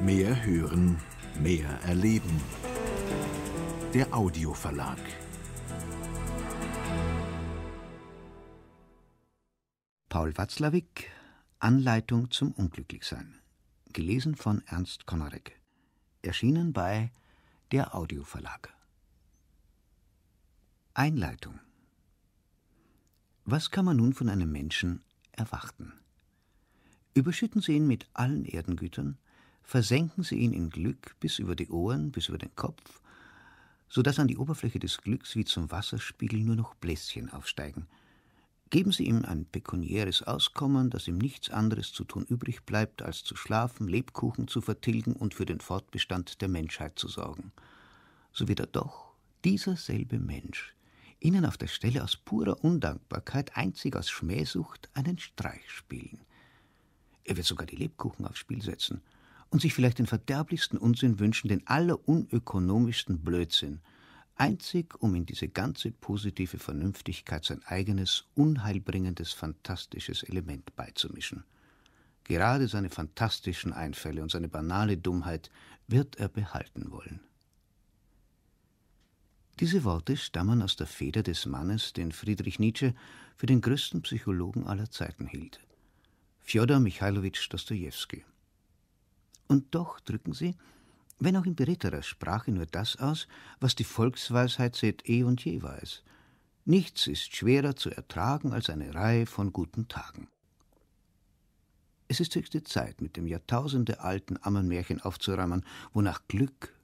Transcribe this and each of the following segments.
Mehr hören, mehr erleben. Der Audioverlag. Paul Watzlawick Anleitung zum Unglücklichsein. Gelesen von Ernst Konarek. Erschienen bei der Audioverlag. Einleitung. Was kann man nun von einem Menschen erwachten. Überschütten Sie ihn mit allen Erdengütern, versenken Sie ihn in Glück bis über die Ohren, bis über den Kopf, so dass an die Oberfläche des Glücks wie zum Wasserspiegel nur noch Bläschen aufsteigen. Geben Sie ihm ein pekuniäres Auskommen, dass ihm nichts anderes zu tun übrig bleibt, als zu schlafen, Lebkuchen zu vertilgen und für den Fortbestand der Menschheit zu sorgen. So wird er doch dieser selbe Mensch, ihnen auf der Stelle aus purer Undankbarkeit, einzig aus Schmähsucht, einen Streich spielen. Er wird sogar die Lebkuchen aufs Spiel setzen und sich vielleicht den verderblichsten Unsinn wünschen, den allerunökonomischsten Blödsinn, einzig um in diese ganze positive Vernünftigkeit sein eigenes, unheilbringendes, fantastisches Element beizumischen. Gerade seine fantastischen Einfälle und seine banale Dummheit wird er behalten wollen. Diese Worte stammen aus der Feder des Mannes, den Friedrich Nietzsche für den größten Psychologen aller Zeiten hielt. Fjodor Michailowitsch Dostojewski. Und doch drücken sie, wenn auch in beredterer Sprache, nur das aus, was die Volksweisheit seit eh und je weiß. Nichts ist schwerer zu ertragen als eine Reihe von guten Tagen. Es ist höchste Zeit, mit dem jahrtausendealten Ammenmärchen aufzuräumen, wonach Glück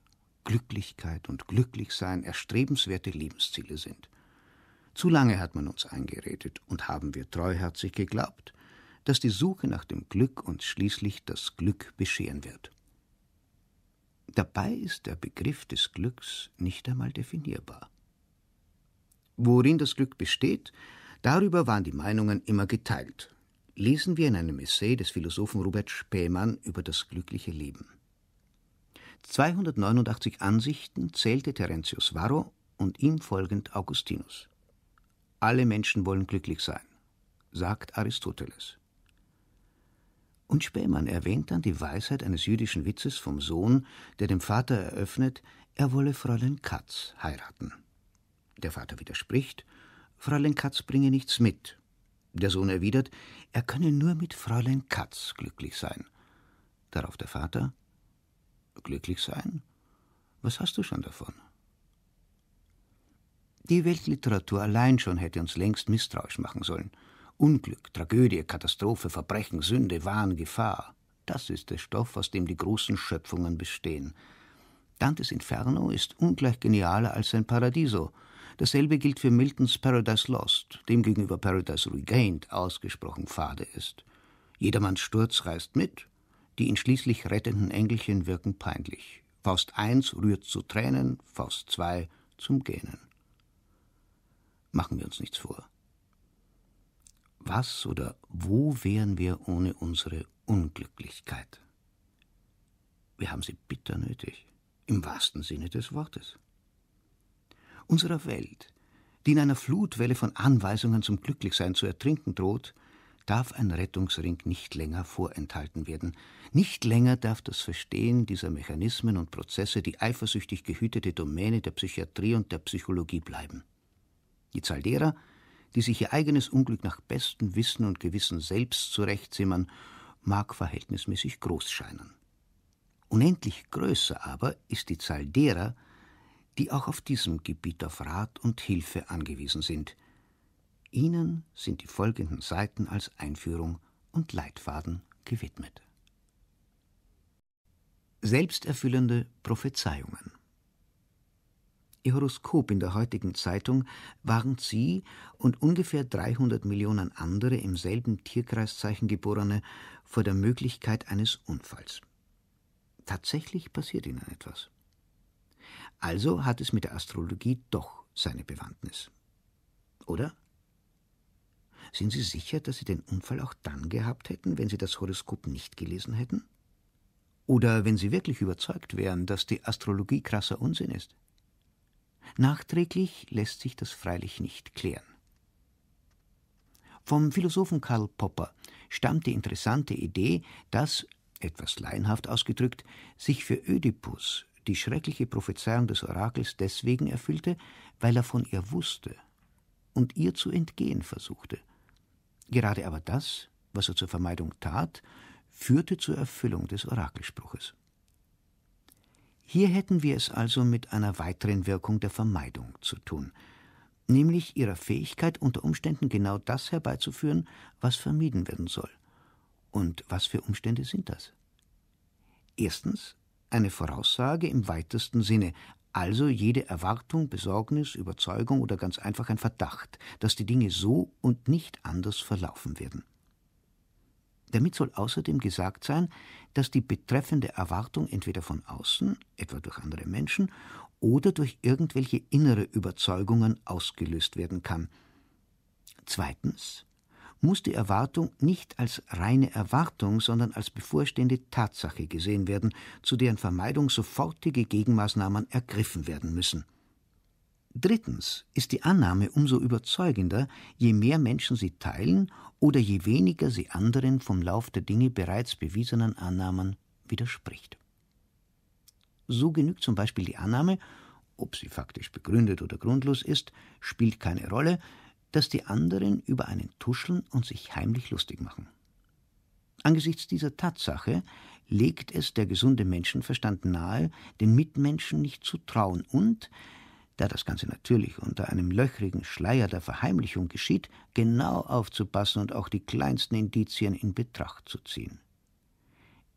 Glücklichkeit und Glücklichsein erstrebenswerte Lebensziele sind. Zu lange hat man uns eingeredet und haben wir treuherzig geglaubt, dass die Suche nach dem Glück uns schließlich das Glück bescheren wird. Dabei ist der Begriff des Glücks nicht einmal definierbar. Worin das Glück besteht, darüber waren die Meinungen immer geteilt. Lesen wir in einem Essay des Philosophen Robert Spähmann über das glückliche Leben. 289 Ansichten zählte Terentius Varro und ihm folgend Augustinus. Alle Menschen wollen glücklich sein, sagt Aristoteles. Und Spähmann erwähnt dann die Weisheit eines jüdischen Witzes vom Sohn, der dem Vater eröffnet, er wolle Fräulein Katz heiraten. Der Vater widerspricht, Fräulein Katz bringe nichts mit. Der Sohn erwidert, er könne nur mit Fräulein Katz glücklich sein. Darauf der Vater, Glücklich sein? Was hast du schon davon? Die Weltliteratur allein schon hätte uns längst misstrauisch machen sollen. Unglück, Tragödie, Katastrophe, Verbrechen, Sünde, Wahn, Gefahr. Das ist der Stoff, aus dem die großen Schöpfungen bestehen. Dantes Inferno ist ungleich genialer als sein Paradiso. Dasselbe gilt für Miltons Paradise Lost, dem gegenüber Paradise Regained ausgesprochen fade ist. Jedermanns Sturz reißt mit, die ihn schließlich rettenden Engelchen wirken peinlich. Faust 1 rührt zu Tränen, Faust 2 zum Gähnen. Machen wir uns nichts vor. Was oder wo wären wir ohne unsere Unglücklichkeit? Wir haben sie bitter nötig, im wahrsten Sinne des Wortes. Unserer Welt, die in einer Flutwelle von Anweisungen zum Glücklichsein zu ertrinken droht, darf ein Rettungsring nicht länger vorenthalten werden. Nicht länger darf das Verstehen dieser Mechanismen und Prozesse die eifersüchtig gehütete Domäne der Psychiatrie und der Psychologie bleiben. Die Zahl derer, die sich ihr eigenes Unglück nach bestem Wissen und Gewissen selbst zurechtzimmern, mag verhältnismäßig groß scheinen. Unendlich größer aber ist die Zahl derer, die auch auf diesem Gebiet auf Rat und Hilfe angewiesen sind – Ihnen sind die folgenden Seiten als Einführung und Leitfaden gewidmet. Selbsterfüllende Prophezeiungen Ihr Horoskop in der heutigen Zeitung waren Sie und ungefähr 300 Millionen andere im selben Tierkreiszeichen geborene vor der Möglichkeit eines Unfalls. Tatsächlich passiert Ihnen etwas. Also hat es mit der Astrologie doch seine Bewandtnis. Oder? Sind Sie sicher, dass Sie den Unfall auch dann gehabt hätten, wenn Sie das Horoskop nicht gelesen hätten? Oder wenn Sie wirklich überzeugt wären, dass die Astrologie krasser Unsinn ist? Nachträglich lässt sich das freilich nicht klären. Vom Philosophen Karl Popper stammt die interessante Idee, dass, etwas laienhaft ausgedrückt, sich für Ödipus die schreckliche Prophezeiung des Orakels deswegen erfüllte, weil er von ihr wusste und ihr zu entgehen versuchte – Gerade aber das, was er zur Vermeidung tat, führte zur Erfüllung des Orakelspruches. Hier hätten wir es also mit einer weiteren Wirkung der Vermeidung zu tun, nämlich ihrer Fähigkeit, unter Umständen genau das herbeizuführen, was vermieden werden soll. Und was für Umstände sind das? Erstens eine Voraussage im weitesten Sinne, also jede Erwartung, Besorgnis, Überzeugung oder ganz einfach ein Verdacht, dass die Dinge so und nicht anders verlaufen werden. Damit soll außerdem gesagt sein, dass die betreffende Erwartung entweder von außen, etwa durch andere Menschen, oder durch irgendwelche innere Überzeugungen ausgelöst werden kann. Zweitens, muss die Erwartung nicht als reine Erwartung, sondern als bevorstehende Tatsache gesehen werden, zu deren Vermeidung sofortige Gegenmaßnahmen ergriffen werden müssen. Drittens ist die Annahme umso überzeugender, je mehr Menschen sie teilen oder je weniger sie anderen vom Lauf der Dinge bereits bewiesenen Annahmen widerspricht. So genügt zum Beispiel die Annahme, ob sie faktisch begründet oder grundlos ist, spielt keine Rolle, dass die anderen über einen tuscheln und sich heimlich lustig machen. Angesichts dieser Tatsache legt es der gesunde Menschenverstand nahe, den Mitmenschen nicht zu trauen und, da das Ganze natürlich unter einem löchrigen Schleier der Verheimlichung geschieht, genau aufzupassen und auch die kleinsten Indizien in Betracht zu ziehen.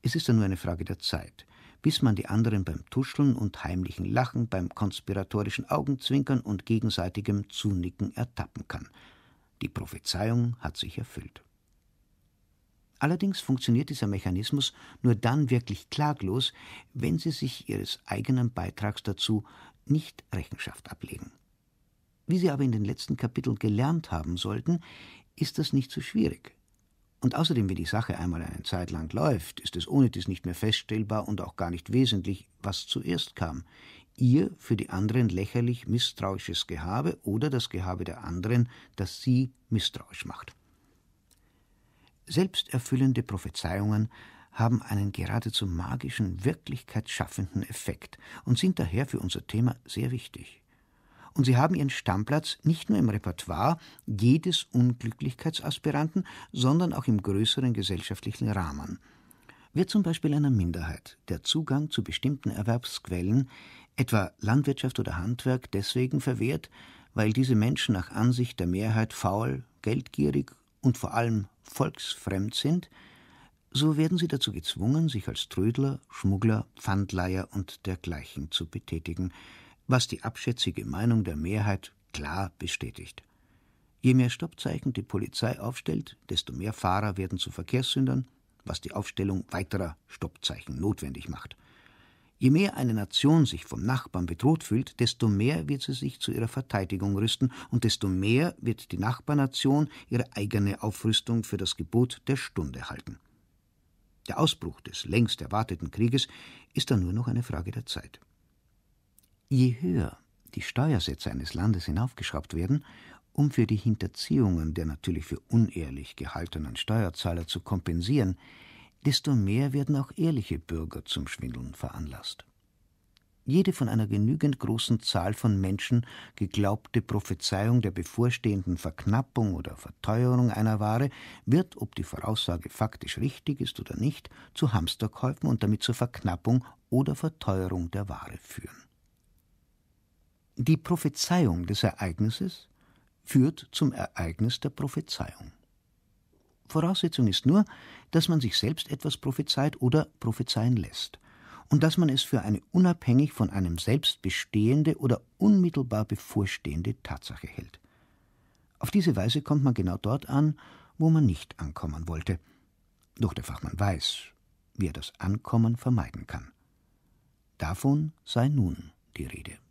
Es ist dann nur eine Frage der Zeit, bis man die anderen beim Tuscheln und heimlichen Lachen, beim konspiratorischen Augenzwinkern und gegenseitigem Zunicken ertappen kann. Die Prophezeiung hat sich erfüllt. Allerdings funktioniert dieser Mechanismus nur dann wirklich klaglos, wenn sie sich ihres eigenen Beitrags dazu nicht Rechenschaft ablegen. Wie Sie aber in den letzten Kapiteln gelernt haben sollten, ist das nicht so schwierig. Und außerdem, wenn die Sache einmal eine Zeit lang läuft, ist es ohne dies nicht mehr feststellbar und auch gar nicht wesentlich, was zuerst kam. Ihr für die anderen lächerlich misstrauisches Gehabe oder das Gehabe der anderen, das sie misstrauisch macht. Selbsterfüllende Prophezeiungen haben einen geradezu magischen, wirklichkeitsschaffenden Effekt und sind daher für unser Thema sehr wichtig und sie haben ihren Stammplatz nicht nur im Repertoire jedes Unglücklichkeitsaspiranten, sondern auch im größeren gesellschaftlichen Rahmen. Wird zum Beispiel einer Minderheit der Zugang zu bestimmten Erwerbsquellen, etwa Landwirtschaft oder Handwerk, deswegen verwehrt, weil diese Menschen nach Ansicht der Mehrheit faul, geldgierig und vor allem volksfremd sind, so werden sie dazu gezwungen, sich als Trödler, Schmuggler, Pfandleiher und dergleichen zu betätigen, was die abschätzige Meinung der Mehrheit klar bestätigt. Je mehr Stoppzeichen die Polizei aufstellt, desto mehr Fahrer werden zu Verkehrssündern, was die Aufstellung weiterer Stoppzeichen notwendig macht. Je mehr eine Nation sich vom Nachbarn bedroht fühlt, desto mehr wird sie sich zu ihrer Verteidigung rüsten und desto mehr wird die Nachbarnation ihre eigene Aufrüstung für das Gebot der Stunde halten. Der Ausbruch des längst erwarteten Krieges ist dann nur noch eine Frage der Zeit. Je höher die Steuersätze eines Landes hinaufgeschraubt werden, um für die Hinterziehungen der natürlich für unehrlich gehaltenen Steuerzahler zu kompensieren, desto mehr werden auch ehrliche Bürger zum Schwindeln veranlasst. Jede von einer genügend großen Zahl von Menschen geglaubte Prophezeiung der bevorstehenden Verknappung oder Verteuerung einer Ware wird, ob die Voraussage faktisch richtig ist oder nicht, zu Hamsterkäufen und damit zur Verknappung oder Verteuerung der Ware führen. Die Prophezeiung des Ereignisses führt zum Ereignis der Prophezeiung. Voraussetzung ist nur, dass man sich selbst etwas prophezeit oder prophezeien lässt und dass man es für eine unabhängig von einem selbst bestehende oder unmittelbar bevorstehende Tatsache hält. Auf diese Weise kommt man genau dort an, wo man nicht ankommen wollte. Doch der Fachmann weiß, wie er das Ankommen vermeiden kann. Davon sei nun die Rede.